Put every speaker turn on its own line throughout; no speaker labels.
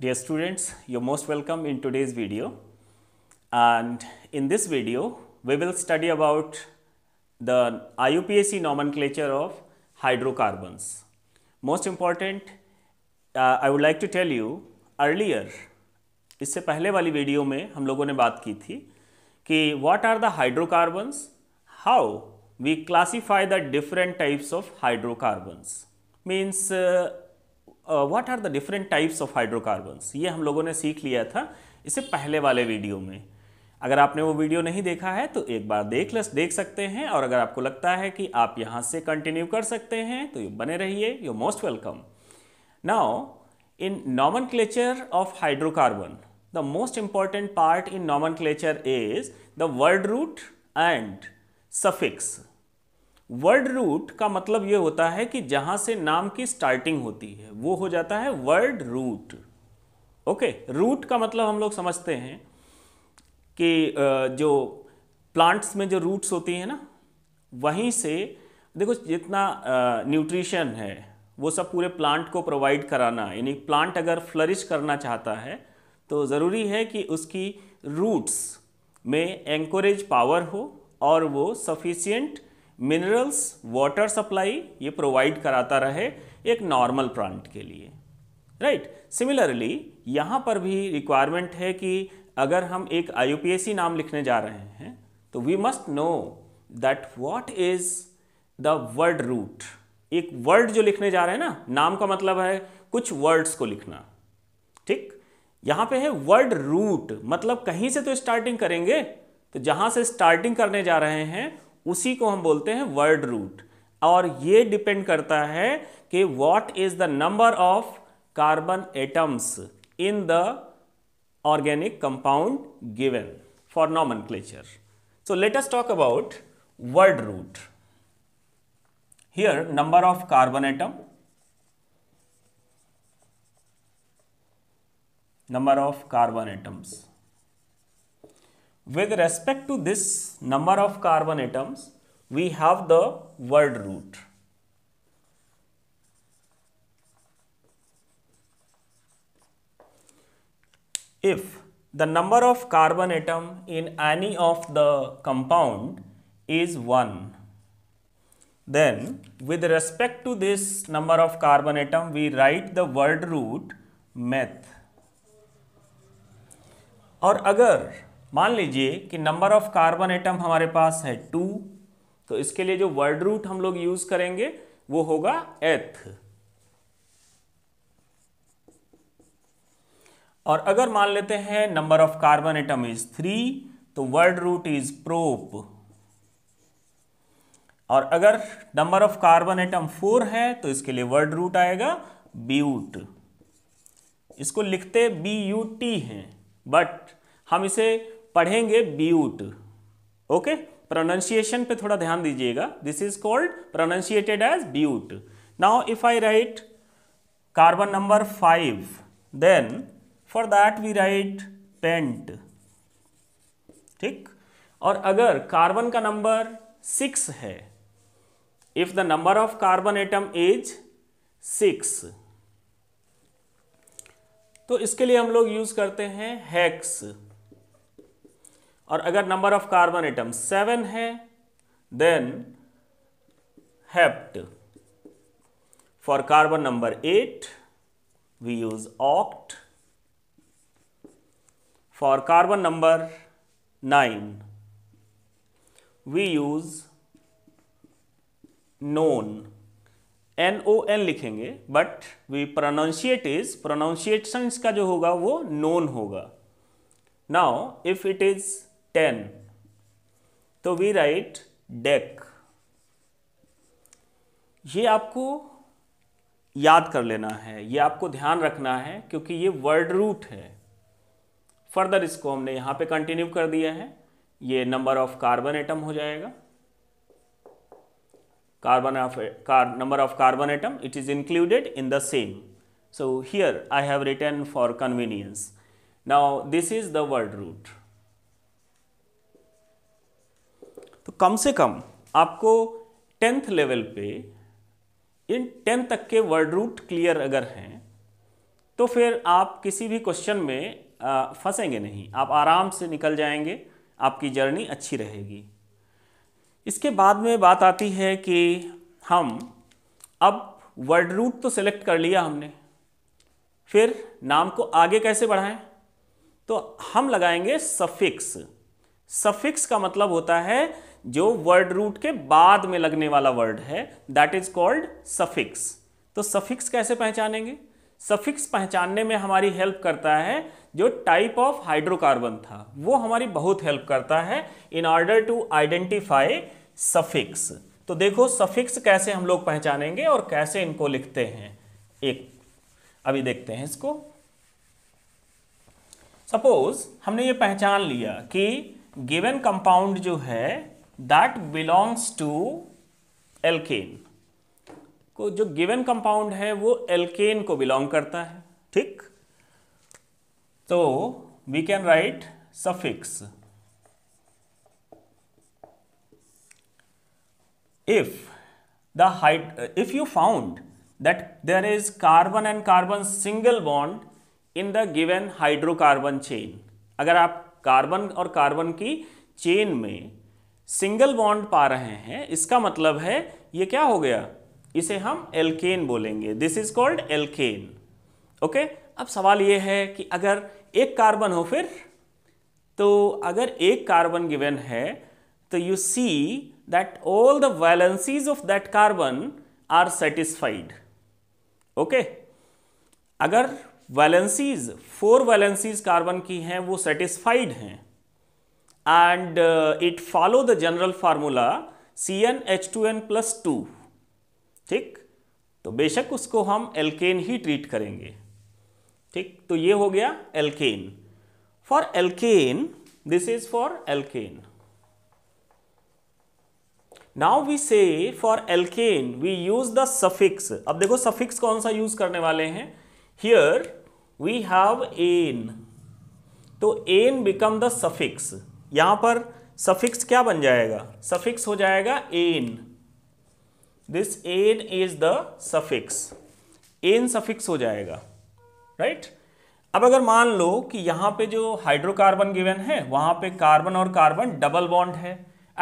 Dear students, you're most welcome in today's video. And in this video, we will study about the IUPAC nomenclature of hydrocarbons. Most important, uh, I would like to tell you earlier, इससे पहले वाली video में हम लोगों ने बात की थी कि what are the hydrocarbons, how we classify the different types of hydrocarbons. Means uh, what are the different types of hydrocarbons ये हम लोगों ने सीख लिया था इसे पहले वाले वीडियो में अगर आपने वो वीडियो नहीं देखा है तो एक बार देख देख सकते हैं और अगर आपको लगता है कि आप यहाँ से कंटिन्यू कर सकते हैं तो बने रहिए you most welcome nomenclature of hydrocarbon the most important part in nomenclature is the word root and suffix word root का मतलब ये होता है कि जहाँ से नाम की स्टार्टिंग होती है वो हो जाता है वर्ड रूट ओके रूट का मतलब हम लोग समझते हैं कि जो प्लांट्स में जो रूट्स होती हैं ना वहीं से देखो जितना न्यूट्रिशन है वो सब पूरे प्लांट को प्रोवाइड कराना यानी प्लांट अगर फ्लरिश करना चाहता है तो ज़रूरी है कि उसकी रूट्स में एंकोरेज पावर हो और वो सफिशियंट मिनरल्स वाटर सप्लाई ये प्रोवाइड कराता रहे एक नॉर्मल प्लांट के लिए राइट सिमिलरली यहाँ पर भी रिक्वायरमेंट है कि अगर हम एक आई नाम लिखने जा रहे हैं तो we must know that what is the word root एक वर्ड जो लिखने जा रहे हैं ना नाम का मतलब है कुछ वर्ड्स को लिखना ठीक यहां पे है वर्ड रूट मतलब कहीं से तो स्टार्टिंग करेंगे तो जहां से स्टार्टिंग करने जा रहे हैं उसी को हम बोलते हैं वर्ड रूट और ये डिपेंड करता है कि what is the number of carbon atoms in the organic compound given for nomenclature so let's talk about word root here number of carbon atom number of carbon atoms With respect to this number of carbon atoms, we have the word root. If the number of carbon atom in any of the compound is 1, then with respect to this number of carbon atom, we write the word root meth. Or अगर मान लीजिए कि number of carbon atom हमारे पास है to तो इसके लिए जो वर्ड रूट हम लोग यूज करेंगे वो होगा एथ और अगर मान लेते हैं number of carbon atom is three तो वर्ड रूट इज प्रोप और अगर number of carbon atom four है तो इसके लिए वर्ड रूट आएगा ब्यूट इसको लिखते बी यू टी है बट हम इसे पढ़ेंगे ब्यूट ओके प्रोनाउंसिएशन पे थोड़ा ध्यान दीजिएगा this is called pronunciated as but now if I write carbon number five then for that we write pent ठीक और अगर कार्बन का नंबर सिक्स है if the number of carbon atom is six तो इसके लिए हम लोग यूज करते हैं हैक्स और अगर number of carbon atom seven है then hept for carbon number eight we use oct for carbon number nine we use non N O N लिखेंगे but we pronunciate is pronunciation का जो होगा वो नोन होगा now if it is ten तो we write dec ये आपको याद कर लेना है ये आपको ध्यान रखना है क्योंकि ये वर्ड रूट है फर्दर इसको हमने यहां पे कंटिन्यू कर दिया है ये नंबर ऑफ कार्बन एटम हो जाएगा carbon of car number of carbon atom it is included in the same so here I have return for convenience now this is the word root तो कम से कम आपको टेंथ लेवल पे in tenth तक के word root clear अगर हैं तो फिर आप किसी भी क्वेश्चन में फंसेंगे नहीं आप आराम से निकल जाएंगे आपकी जर्नी अच्छी रहेगी इसके बाद में बात आती है कि हम अब वर्ड रूट तो सेलेक्ट कर लिया हमने फिर नाम को आगे कैसे बढ़ाएं तो हम लगाएंगे सफिक्स सफिक्स का मतलब होता है जो वर्ड रूट के बाद में लगने वाला वर्ड है दैट इज कॉल्ड सफिक्स तो सफिक्स कैसे पहचानेंगे सफिक्स पहचानने में हमारी हेल्प करता है जो टाइप ऑफ हाइड्रोकार्बन था वो हमारी बहुत हेल्प करता है in order to identify suffix तो देखो सफिक्स कैसे हम लोग पहचानेंगे और कैसे इनको लिखते हैं एक अभी देखते हैं इसको सपोज हमने ये पहचान लिया कि गिवन कंपाउंड जो है दैट बिलोंग्स टू एल्केन को जो गिवन कंपाउंड है वो एल्केन को बिलोंग करता है ठीक तो we can write suffix if the height if you found that there is carbon and carbon single bond in the given hydrocarbon chain अगर आप कार्बन और कार्बन की चेन में सिंगल बॉन्ड पा रहे हैं इसका मतलब है ये क्या हो गया इसे हम एल्केन बोलेंगे this is called alkane okay अब सवाल ये है कि अगर एक कार्बन हो फिर तो अगर एक कार्बन गिवन है तो you see that all the valencies of that carbon are satisfied okay अगर वैलेंसीज फोर वैलेंसीज कार्बन की हैं वो सेटिस्फाइड हैं and uh, it follow the general formula h2n plus two ठीक तो बेशक उसको हम एल्केन ही ट्रीट करेंगे ठीक तो ये हो गया alkane for alkane this is for alkane now we say for alkane we use the suffix अब देखो सफिक्स कौन सा यूज करने वाले हैं हियर वी हैव एन तो एन बिकम द सफिक्स यहां पर सफिक्स क्या बन जाएगा सफिक्स हो जाएगा ane this ane is the suffix ane suffix हो जाएगा राइट right? अब अगर मान लो कि यहां पे जो हाइड्रोकार्बन गिवन है वहां पे कार्बन और कार्बन डबल बॉन्ड है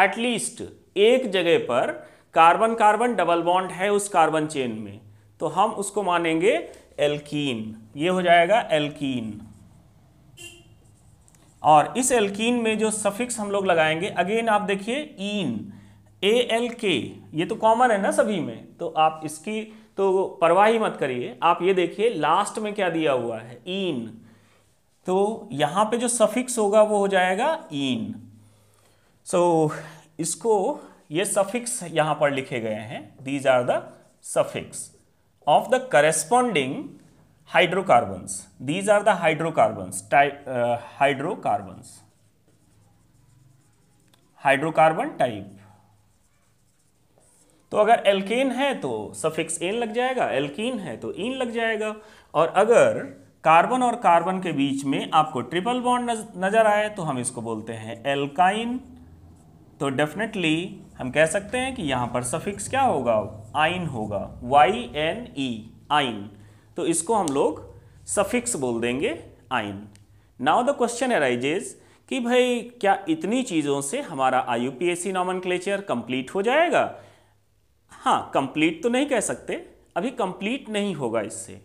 एटलीस्ट एक जगह पर कार्बन कार्बन डबल बॉन्ड है उस कार्बन चेन में तो हम उसको मानेंगे एल्कीन ये हो जाएगा एल्कीन और इस एल्कीन में जो सफिक्स हम लोग लगाएंगे अगेन आप देखिए ईन ए एल के ये तो कॉमन है ना सभी में तो आप इसकी तो परवाह ही मत करिए आप ये देखिए लास्ट में क्या दिया हुआ है ईन तो यहाँ पे जो सफिक्स होगा वो हो जाएगा ईन सो so, इसको ये सफिक्स यहाँ पर लिखे गए हैं these are the suffix of the corresponding hydrocarbons. These are the hydrocarbons, type, uh, hydrocarbons. Hydrocarbon type तो अगर एल्केन है तो सफिक्स एन लग जाएगा एल्कीन है तो इन लग जाएगा और अगर कार्बन और कार्बन के बीच में आपको ट्रिपल बॉन्ड नज़र आए तो हम इसको बोलते हैं एल्काइन तो डेफिनेटली हम कह सकते हैं कि यहां पर सफिक्स क्या होगा आइन होगा वाई एन ई आइन तो इसको हम लोग सफिक्स बोल देंगे आइन नाउ द क्वेश्चन अराइजेज कि भाई क्या इतनी चीज़ों से हमारा I U P S C nomenclature complete हो जाएगा हाँ कंप्लीट तो नहीं कह सकते अभी कंप्लीट नहीं होगा इससे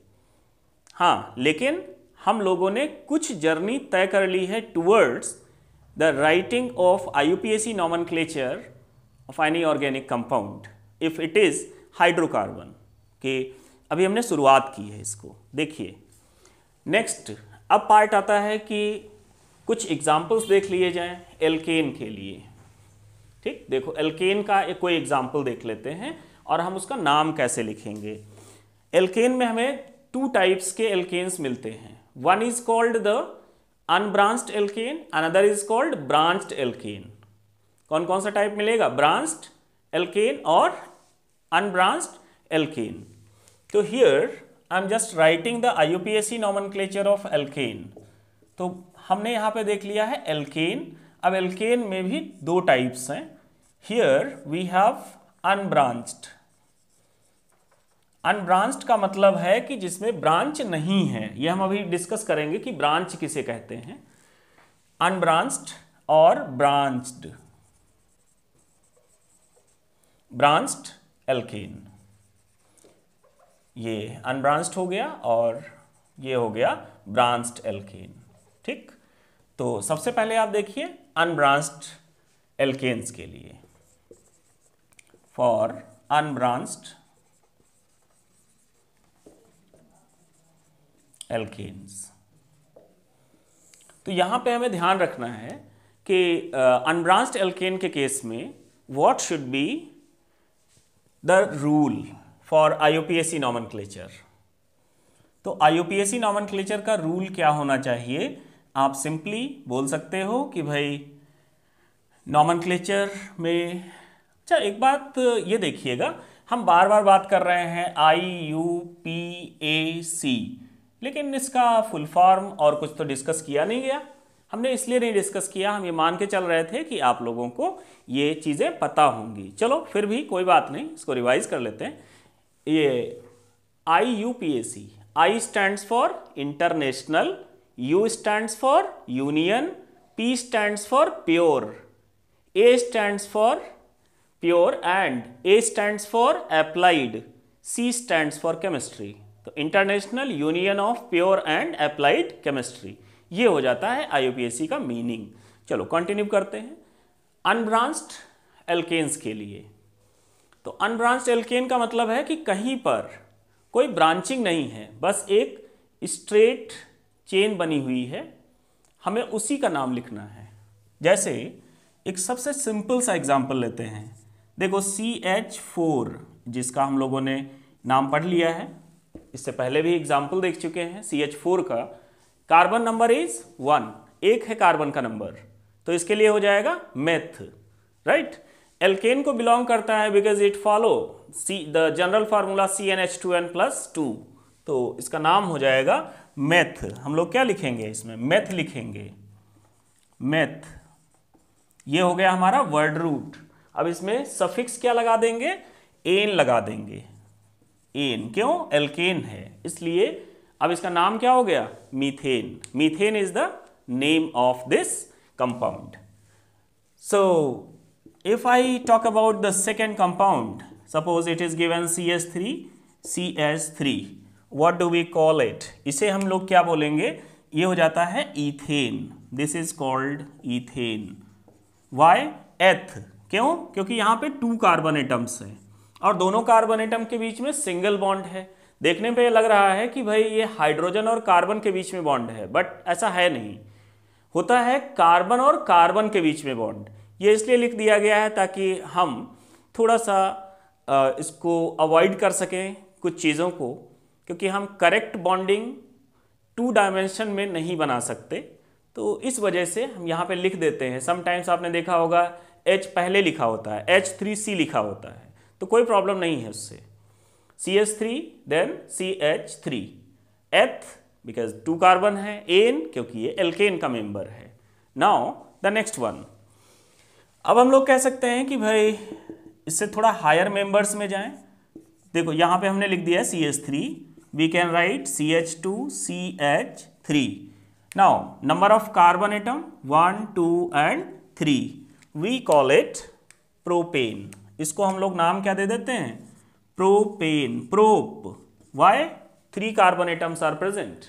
हाँ लेकिन हम लोगों ने कुछ जर्नी तय कर ली है towards the writing of I U P S C nomenclature of any organic compound if it is hydrocarbon के अभी हमने शुरुआत की है इसको देखिए नेक्स्ट अब पार्ट आता है कि कुछ एग्जाम्पल्स देख लिए जाएं एल्केन के लिए ठीक देखो एल्केन का एक कोई एग्जाम्पल देख लेते हैं और हम उसका नाम कैसे लिखेंगे एल्केन में हमें टू टाइप्स के एल्केन्स मिलते हैं one is called the unbranched alkane another is called branched alkane कौन कौन सा टाइप मिलेगा ब्रांच्ड एल्केन और अनब्रांच्ड एल्केन तो here I am just writing the IUPSC nomenclature of alkane तो हमने यहाँ पे देख लिया है एल्केन अब एल्केन में भी दो टाइप्स हैं here we have unbranched unbranched का मतलब है कि जिसमें ब्रांच नहीं है ये हम अभी डिस्कस करेंगे कि ब्रांच किसे कहते हैं अनब्रांच्ड और ब्रांच्ड ब्रांच्ड एल्केन ये अनब्रांच्ड हो गया और ये हो गया ब्रांच्ड एल्केन ठीक तो सबसे पहले आप देखिए अनब्रांच्ड एल्केन्स के लिए फॉर अनब्रांच्ड एल्केन्स तो यहां पे हमें ध्यान रखना है कि अनब्रांच्ड एल्केन के केस में what should be the rule for IOPSC nomenclature तो आईओपीएससी नॉमनक्लेचर का रूल क्या होना चाहिए आप सिंपली बोल सकते हो कि भाई क्लेचर में अच्छा एक बात ये देखिएगा हम बार बार बात कर रहे हैं आई यू पी ए सी लेकिन इसका फुल फॉर्म और कुछ तो डिस्कस किया नहीं गया हमने इसलिए नहीं डिस्कस किया हम ये मान के चल रहे थे कि आप लोगों को ये चीज़ें पता होंगी चलो फिर भी कोई बात नहीं इसको रिवाइज़ कर लेते हैं ये I U P A C I stands for international U stands for union P stands for pure A stands for pure and A stands for applied C stands for chemistry तो international union of pure and applied chemistry ये हो जाता है I U P S C का meaning चलो continue करते हैं अनब्रांस्ड alkanes के लिए तो अनब्रांच एल्केन का मतलब है कि कहीं पर कोई ब्रांचिंग नहीं है बस एक स्ट्रेट चेन बनी हुई है हमें उसी का नाम लिखना है जैसे एक सबसे सिंपल सा एग्जाम्पल लेते हैं देखो सी एच फोर जिसका हम लोगों ने नाम पढ़ लिया है इससे पहले भी एग्जाम्पल देख चुके हैं सी एच फोर का कार्बन नंबर इज वन एक है कार्बन का नंबर तो इसके लिए हो जाएगा मेथ राइट एल्केन को बिलोंग करता है because it follow C the general formula C N H two N plus two तो इसका नाम हो जाएगा मैथ हम लोग क्या लिखेंगे इसमें मैथ लिखेंगे मैथ ये हो गया हमारा वर्ड रूट अब इसमें सफिक्स क्या लगा देंगे एन लगा देंगे एन क्यों एल्केन है इसलिए अब इसका नाम क्या हो गया methane methane is the name of this compound so if I talk about the second compound, suppose it is given cs3 cs3 what do we call it? ise hum log kya bolenge ye ho jata hai ethane this is called ethane why eth kyun kyunki yahan pe two carbon atoms hai aur dono carbon atom ke beech mein single bond hai देखने पे लग रहा है कि भाई ये hydrogen और carbon के बीच में बॉन्ड है बट ऐसा है नहीं होता है कार्बन और कार्बन के बीच में बॉन्ड ये इसलिए लिख दिया गया है ताकि हम थोड़ा सा इसको अवॉइड कर सकें कुछ चीज़ों को क्योंकि हम करेक्ट बॉन्डिंग टू डायमेंशन में नहीं बना सकते तो इस वजह से हम यहाँ पे लिख देते हैं समटाइम्स आपने देखा होगा H पहले लिखा होता है एच थ्री सी लिखा होता है तो कोई प्रॉब्लम नहीं है उससे C H three then C H three eth because two carbon है एन क्योंकि ये एल्केन का मेंबर है नाउ द नेक्स्ट वन अब हम लोग कह सकते हैं कि भाई इससे थोड़ा हायर मेंबर्स में जाएं देखो यहाँ पे हमने लिख दिया है C H three we can write C H two C H three now number of carbon atom one two and three we call it propane इसको हम लोग नाम क्या दे देते हैं propane prop why three carbon atoms are present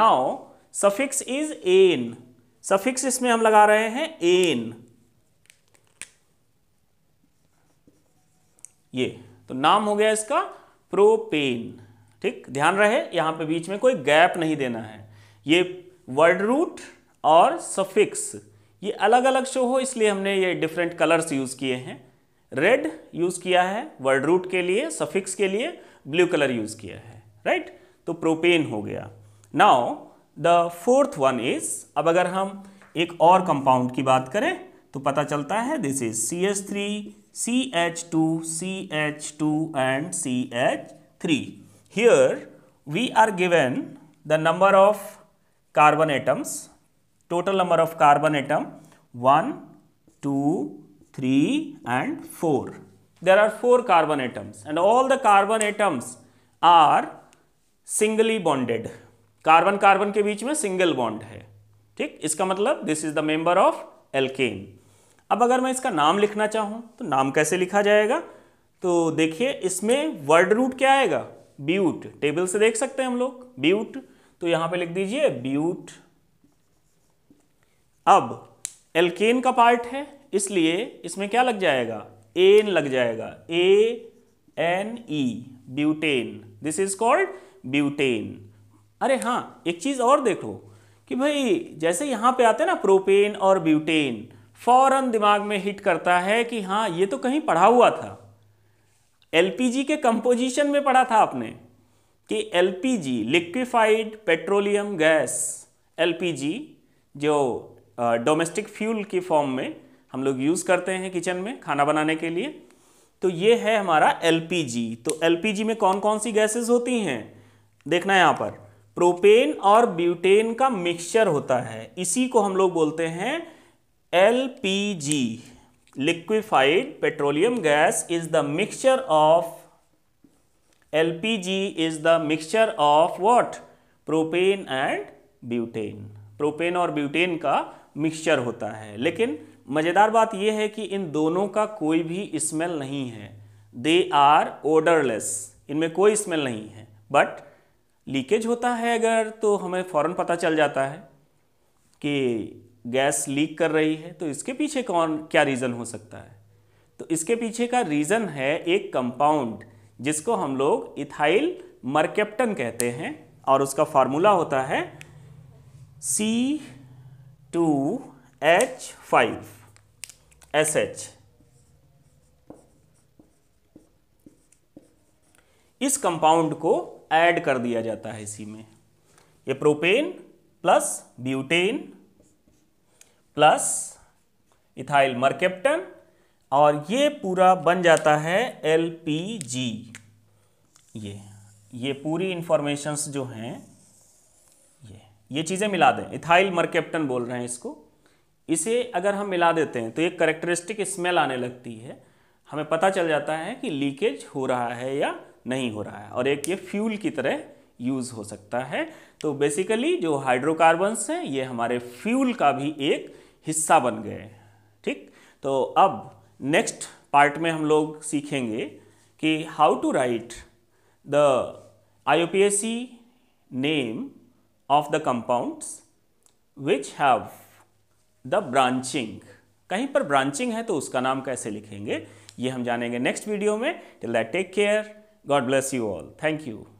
now suffix is ane suffix इसमें हम लगा रहे हैं एन ये तो नाम हो गया इसका प्रोपेन ठीक ध्यान रहे यहां पे बीच में कोई गैप नहीं देना है ये वर्ड रूट और सफिक्स ये अलग अलग शो हो इसलिए हमने ये डिफरेंट कलर्स यूज़ किए हैं रेड यूज़ किया है वर्ड रूट के लिए सफिक्स के लिए ब्लू कलर यूज़ किया है राइट right? तो प्रोपेन हो गया now the fourth one is अब अगर हम एक और कंपाउंड की बात करें तो पता चलता है this is C H three C H two C H two and C H three here we are given the number of carbon atoms total number of carbon atom one two three and four there are four carbon atoms and all the carbon atoms are singly bonded carbon carbon के बीच में single bond है ठीक इसका मतलब this is the member of alkane अब अगर मैं इसका नाम लिखना चाहूँ तो नाम कैसे लिखा जाएगा तो देखिए इसमें वर्ड रूट क्या आएगा ब्यूट टेबल से देख सकते हैं हम लोग ब्यूट तो यहाँ पे लिख दीजिए ब्यूट अब एल्केन का पार्ट है इसलिए इसमें क्या लग जाएगा एन लग जाएगा A N E butane this is called butane अरे हाँ एक चीज़ और देखो कि भाई जैसे यहाँ पे आते हैं ना प्रोपेन और ब्यूटेन फौरन दिमाग में हिट करता है कि हाँ ये तो कहीं पढ़ा हुआ था एलपीजी के कंपोजिशन में पढ़ा था आपने कि LPG liquefied petroleum gas LPG जो डोमेस्टिक फ्यूल की फॉर्म में हम लोग यूज़ करते हैं किचन में खाना बनाने के लिए तो ये है हमारा एलपीजी तो एलपीजी में कौन कौन सी गैसेस होती हैं देखना यहाँ पर प्रोपेन और ब्यूटेन का मिक्सचर होता है इसी को हम लोग बोलते हैं L P G liquefied petroleum gas is the mixture of L P G is the mixture of what propane and butane propane और ब्यूटेन का मिक्सचर होता है लेकिन मजेदार बात यह है कि इन दोनों का कोई भी स्मेल नहीं है दे आर ओडरलेस इनमें कोई स्मेल नहीं है बट लीकेज होता है अगर तो हमें फौरन पता चल जाता है कि गैस लीक कर रही है तो इसके पीछे कौन क्या रीज़न हो सकता है तो इसके पीछे का रीज़न है एक कंपाउंड जिसको हम लोग इथाइल मरकेप्टन कहते हैं और उसका फार्मूला होता है C two H five S H इस कंपाउंड को ऐड कर दिया जाता है इसी में ये propane plus butane plus ethyl mercaptan और ये पूरा बन जाता है एल पी जी ये ये पूरी इंफॉर्मेशंस जो हैं ये ये चीज़ें मिला दें इथाइल मरकेप्टन बोल रहे हैं इसको इसे अगर हम मिला देते हैं तो एक करेक्टरिस्टिक स्मेल आने लगती है हमें पता चल जाता है कि लीकेज हो रहा है या नहीं हो रहा है और एक ये फ्यूल की तरह यूज़ हो सकता है तो बेसिकली जो हाइड्रोकार्बन्स हैं ये हमारे फ्यूल का भी एक हिस्सा बन गए ठीक तो अब नेक्स्ट पार्ट में हम लोग सीखेंगे कि how to write the I name of the compounds which have the branching कहीं पर ब्रांचिंग है तो उसका नाम कैसे लिखेंगे ये हम जानेंगे नेक्स्ट वीडियो में till that take care God bless you all thank you